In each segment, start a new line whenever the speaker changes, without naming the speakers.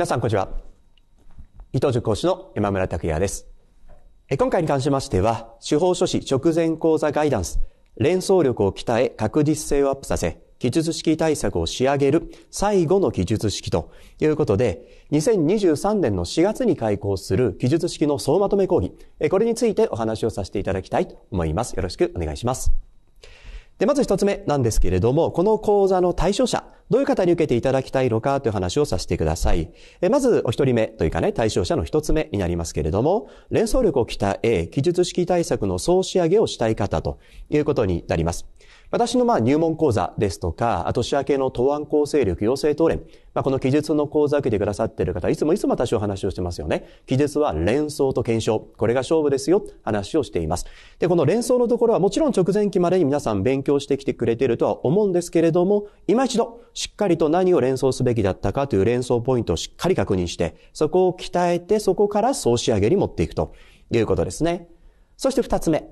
皆さんこんにちは。伊藤塾講師の山村拓也です。今回に関しましては、司法書士直前講座ガイダンス、連想力を鍛え確実性をアップさせ、記述式対策を仕上げる最後の記述式ということで、2023年の4月に開講する記述式の総まとめ講義、これについてお話をさせていただきたいと思います。よろしくお願いします。で、まず一つ目なんですけれども、この講座の対象者、どういう方に受けていただきたいのかという話をさせてください。えまず、お一人目というかね、対象者の一つ目になりますけれども、連想力を鍛え、記述式対策の総仕上げをしたい方ということになります。私のまあ入門講座ですとか、年明けの答案構成力養成等連、まあ、この記述の講座を受けてくださっている方、いつもいつも私は話をしてますよね。記述は連想と検証。これが勝負ですよ、話をしています。で、この連想のところはもちろん直前期までに皆さん勉強してきてくれているとは思うんですけれども、今一度、しっかりと何を連想すべきだったかという連想ポイントをしっかり確認して、そこを鍛えて、そこから総仕上げに持っていくということですね。そして二つ目。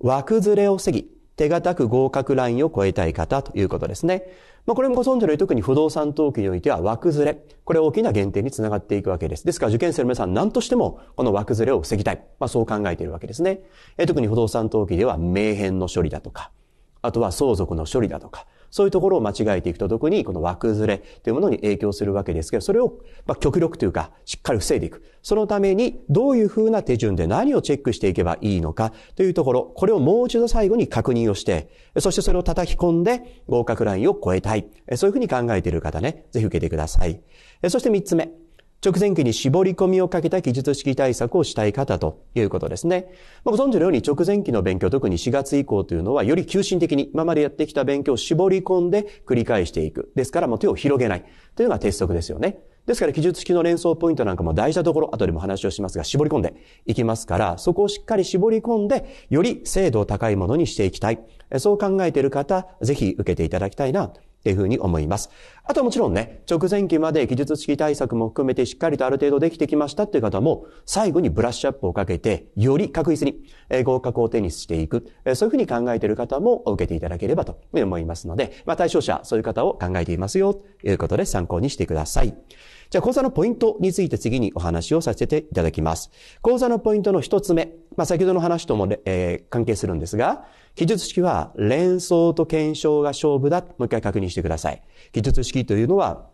枠ずれを防ぎ、手堅く合格ラインを超えたい方ということですね。まあ、これもご存知のように特に不動産登記においては枠ずれ。これ大きな減点につながっていくわけです。ですから受験生の皆さん何としてもこの枠ずれを防ぎたい。まあ、そう考えているわけですね。え特に不動産登記では名変の処理だとか、あとは相続の処理だとか、そういうところを間違えていくと、特にこの枠ずれというものに影響するわけですけど、それを、ま極力というか、しっかり防いでいく。そのために、どういうふうな手順で何をチェックしていけばいいのかというところ、これをもう一度最後に確認をして、そしてそれを叩き込んで合格ラインを超えたい。そういうふうに考えている方ね、ぜひ受けてください。そして3つ目。直前期に絞り込みをかけた記述式対策をしたい方ということですね。まあ、ご存知のように直前期の勉強、特に4月以降というのは、より急進的に今までやってきた勉強を絞り込んで繰り返していく。ですからもう手を広げないというのが鉄則ですよね。ですから、記述式の連想ポイントなんかも大事なところ、後でも話をしますが、絞り込んでいきますから、そこをしっかり絞り込んで、より精度を高いものにしていきたい。そう考えている方、ぜひ受けていただきたいな、っていうふうに思います。あともちろんね、直前期まで技術式対策も含めてしっかりとある程度できてきましたっていう方も、最後にブラッシュアップをかけて、より確実に合格を手にしていく、そういうふうに考えている方も受けていただければと思いますので、まあ、対象者、そういう方を考えていますよ、ということで参考にしてください。じゃあ講座のポイントについて次にお話をさせていただきます。講座のポイントの一つ目。まあ、先ほどの話とも、えー、関係するんですが、記述式は連想と検証が勝負だ。もう一回確認してください。記述式というのは、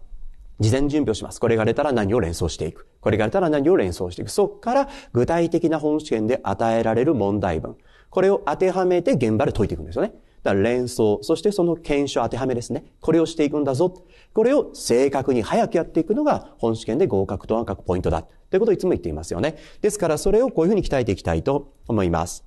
事前準備をします。これが出たら何を連想していく。これが出たら何を連想していく。そこから具体的な本試験で与えられる問題文。これを当てはめて現場で解いていくんですよね。だから連想、そしてその検証当てはめですね。これをしていくんだぞ。これを正確に早くやっていくのが本試験で合格と書格ポイントだ。ということをいつも言っていますよね。ですからそれをこういうふうに鍛えていきたいと思います。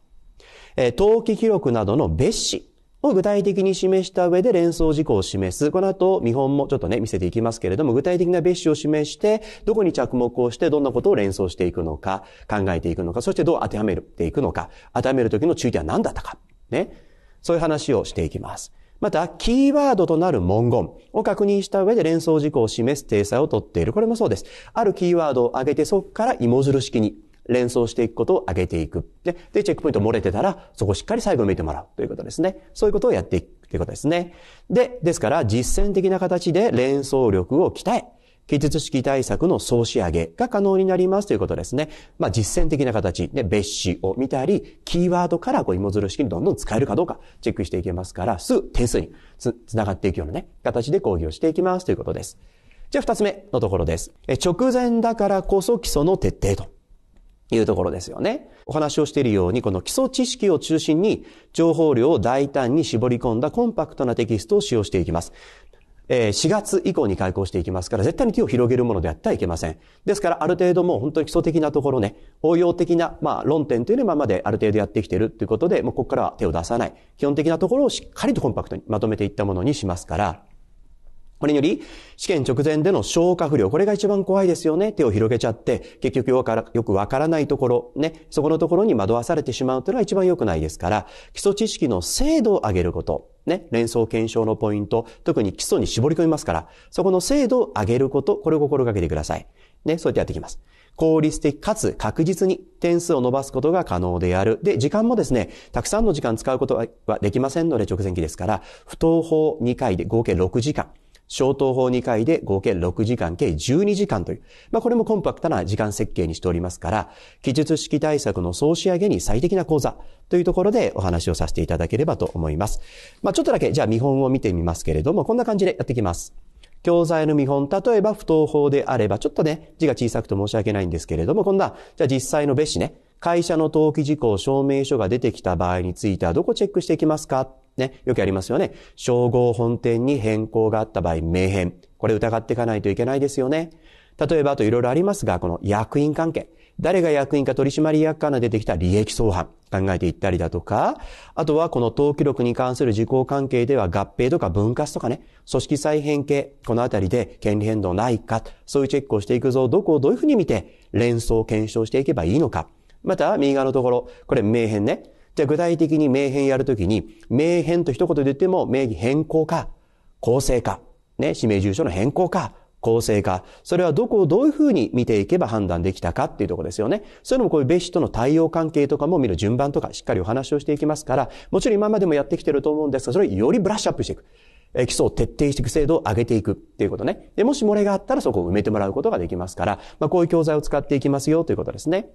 えー、登記記録などの別紙を具体的に示した上で連想事項を示す。この後、見本もちょっとね、見せていきますけれども、具体的な別紙を示して、どこに着目をして、どんなことを連想していくのか、考えていくのか、そしてどう当てはめていくのか、当てはめるときの注意点は何だったか。ね。そういう話をしていきます。また、キーワードとなる文言を確認した上で連想事項を示す定裁をとっている。これもそうです。あるキーワードを上げて、そこから芋づる式に連想していくことを上げていく。で、でチェックポイント漏れてたら、そこをしっかり最後見てもらうということですね。そういうことをやっていくということですね。で、ですから、実践的な形で連想力を鍛え、記述式対策の総仕上げが可能になりますということですね。まあ、実践的な形、で別紙を見たり、キーワードからこう芋づる式にどんどん使えるかどうかチェックしていけますから、すぐ点数につ、つながっていくようなね、形で講義をしていきますということです。じゃあ二つ目のところです。直前だからこそ基礎の徹底と。いうところですよね。お話をしているように、この基礎知識を中心に、情報量を大胆に絞り込んだコンパクトなテキストを使用していきます。え4月以降に開校していきますから、絶対に手を広げるものであってはいけません。ですから、ある程度もう本当に基礎的なところね、応用的な、まあ、論点というのはまである程度やってきているということで、もうここからは手を出さない。基本的なところをしっかりとコンパクトにまとめていったものにしますから、これにより、試験直前での消化不良、これが一番怖いですよね。手を広げちゃって、結局よくわからないところ、ね、そこのところに惑わされてしまうというのは一番良くないですから、基礎知識の精度を上げること。ね、連想検証のポイント、特に基礎に絞り込みますから、そこの精度を上げること、これを心がけてください。ね、そうやってやっていきます。効率的かつ確実に点数を伸ばすことが可能である。で、時間もですね、たくさんの時間使うことはできませんので、直前期ですから、不等法2回で合計6時間。消灯法2回で合計6時間計12時間という。まあ、これもコンパクトな時間設計にしておりますから、記述式対策の総仕上げに最適な講座というところでお話をさせていただければと思います。まあ、ちょっとだけ、じゃあ見本を見てみますけれども、こんな感じでやっていきます。教材の見本、例えば不等法であれば、ちょっとね、字が小さくて申し訳ないんですけれども、こんな、じゃあ実際の別紙ね、会社の登記事項証明書が出てきた場合についてはどこチェックしていきますかね、よくありますよね。称号本店に変更があった場合、名変。これ疑っていかないといけないですよね。例えば、あといろいろありますが、この役員関係。誰が役員か取締役から出てきた利益相反考えていったりだとか、あとはこの登記録に関する事項関係では合併とか分割とかね、組織再編形、このあたりで権利変動ないか、そういうチェックをしていくぞ、どこをどういうふうに見て連想を検証していけばいいのか、また、右側のところ、これ、名変ね。じゃあ、具体的に名変やるときに、名変と一言で言っても、名義変更か、構成か、ね、氏名住所の変更か、構成か、それはどこをどういうふうに見ていけば判断できたかっていうところですよね。そういうのもこういう別紙との対応関係とかも見る順番とかしっかりお話をしていきますから、もちろん今までもやってきてると思うんですが、それをよりブラッシュアップしていく。え、基礎を徹底していく制度を上げていくっていうことね。で、もし漏れがあったらそこを埋めてもらうことができますから、まあこういう教材を使っていきますよということですね。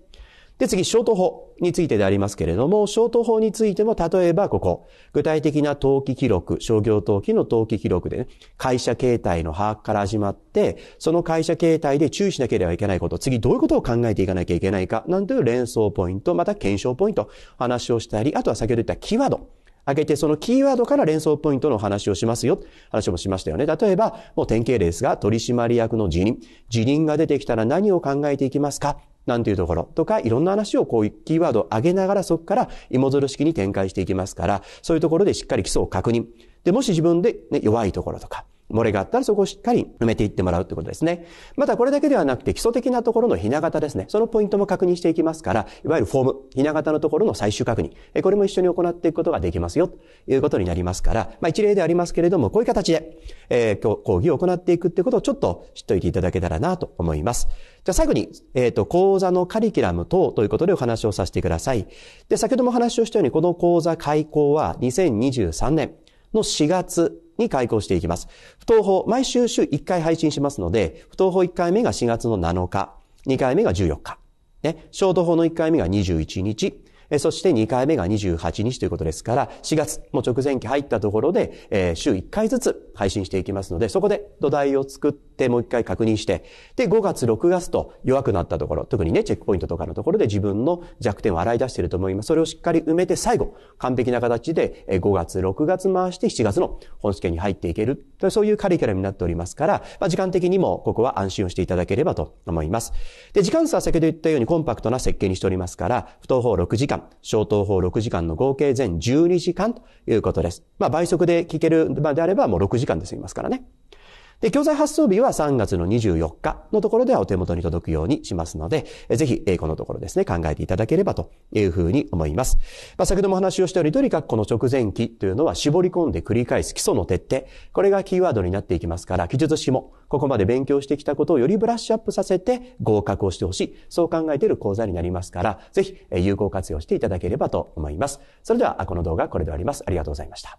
で、次、ショート法についてでありますけれども、ショート法についても、例えばここ、具体的な登記記録、商業登記の登記記録でね、会社形態の把握から始まって、その会社形態で注意しなければいけないこと、次どういうことを考えていかなきゃいけないか、なんという連想ポイント、また検証ポイント、話をしたり、あとは先ほど言ったキーワード。上げて、そのキーワードから連想ポイントの話をしますよ。話もしましたよね。例えば、もう典型例ですが、取締役の辞任。辞任が出てきたら何を考えていきますかなんていうところとか、いろんな話をこういうキーワードを上げながらそこから芋づる式に展開していきますから、そういうところでしっかり基礎を確認。で、もし自分で、ね、弱いところとか、漏れがあったらそこをしっかり埋めていってもらうということですね。またこれだけではなくて基礎的なところのひな型ですね。そのポイントも確認していきますから、いわゆるフォーム、ひな型のところの最終確認。これも一緒に行っていくことができますよ、ということになりますから、まあ一例でありますけれども、こういう形で、えー、講義を行っていくということをちょっと知っておいていただけたらなと思います。じゃあ最後に、えっ、ー、と、講座のカリキュラム等ということでお話をさせてください。で、先ほどもお話をしたように、この講座開講は2023年の4月に開講していきます。不登法、毎週週1回配信しますので、不登法1回目が4月の7日、2回目が14日、ね、ショート法の1回目が21日、そして2回目が28日ということですから、4月、もう直前期入ったところで、週1回ずつ配信していきますので、そこで土台を作って、ってもう一回確認して、で、5月、6月と弱くなったところ、特にね、チェックポイントとかのところで自分の弱点を洗い出していると思います。それをしっかり埋めて最後、完璧な形で5月、6月回して7月の本試験に入っていける、そういうカリキュラムになっておりますから、まあ、時間的にもここは安心をしていただければと思います。で、時間差は先ほど言ったようにコンパクトな設計にしておりますから、不等法6時間、小等法6時間の合計全12時間ということです。まあ、倍速で聞けるまであればもう6時間で済みますからね。で、教材発送日は3月の24日のところではお手元に届くようにしますので、ぜひ、このところですね、考えていただければというふうに思います。まあ、先ほどもお話をしたように、とにかくこの直前期というのは絞り込んで繰り返す基礎の徹底。これがキーワードになっていきますから、記述詞もここまで勉強してきたことをよりブラッシュアップさせて合格をしてほしい。そう考えている講座になりますから、ぜひ有効活用していただければと思います。それでは、この動画はこれで終わります。ありがとうございました。